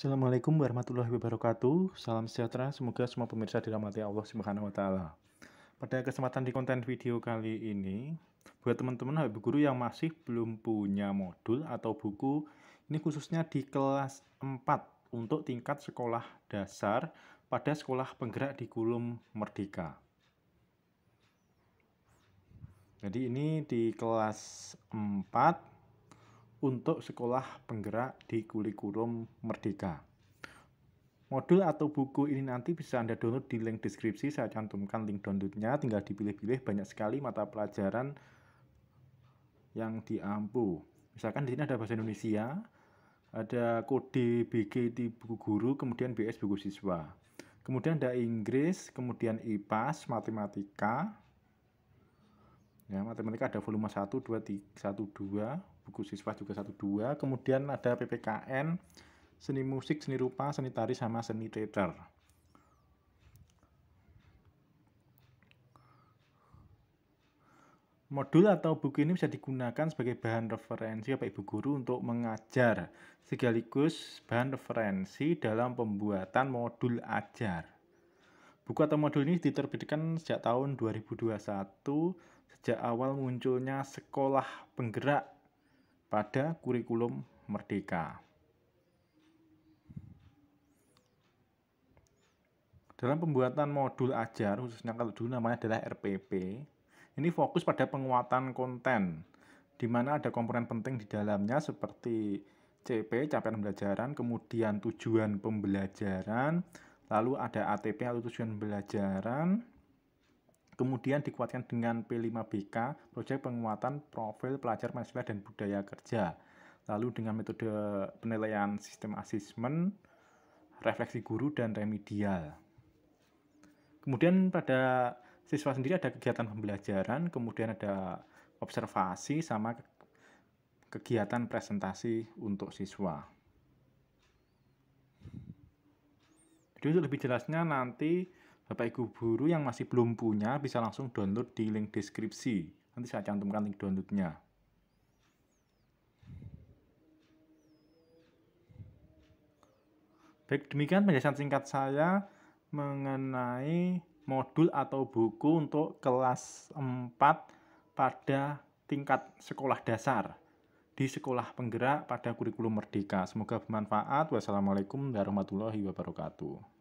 Assalamualaikum warahmatullahi wabarakatuh. Salam sejahtera. Semoga semua pemirsa dirahmati Allah Subhanahu wa taala. Pada kesempatan di konten video kali ini, buat teman-teman Habib Guru yang masih belum punya modul atau buku, ini khususnya di kelas 4 untuk tingkat sekolah dasar pada sekolah penggerak di Kulum Merdeka. Jadi ini di kelas 4 untuk sekolah penggerak di kurikulum Merdeka. Modul atau buku ini nanti bisa Anda download di link deskripsi, saya cantumkan link downloadnya, tinggal dipilih-pilih banyak sekali mata pelajaran yang diampu. Misalkan di sini ada bahasa Indonesia, ada kode BG di buku guru, kemudian BS buku siswa. Kemudian ada Inggris, kemudian IPAS, matematika, ya matematika ada volume 1 2 3, 1 2 buku siswa juga 1 2 kemudian ada PPKN seni musik seni rupa seni tari sama seni teater Modul atau buku ini bisa digunakan sebagai bahan referensi Bapak Ibu Guru untuk mengajar, sekaligus bahan referensi dalam pembuatan modul ajar. Buku atau modul ini diterbitkan sejak tahun 2021 sejak awal munculnya sekolah penggerak pada kurikulum merdeka. Dalam pembuatan modul ajar, khususnya kalau dulu namanya adalah RPP, ini fokus pada penguatan konten, di mana ada komponen penting di dalamnya seperti CP, capaian pembelajaran, kemudian tujuan pembelajaran, lalu ada ATP atau tujuan pembelajaran, kemudian dikuatkan dengan P5BK, proyek penguatan profil pelajar mahasiswa dan budaya kerja. Lalu dengan metode penilaian sistem asesmen, refleksi guru dan remedial. Kemudian pada siswa sendiri ada kegiatan pembelajaran, kemudian ada observasi sama kegiatan presentasi untuk siswa. Jadi untuk lebih jelasnya nanti Bapak Ibu guru yang masih belum punya bisa langsung download di link deskripsi. Nanti saya cantumkan link downloadnya. Baik, demikian penjelasan singkat saya mengenai modul atau buku untuk kelas 4 pada tingkat sekolah dasar di Sekolah Penggerak pada kurikulum Merdeka. Semoga bermanfaat. Wassalamualaikum warahmatullahi wabarakatuh.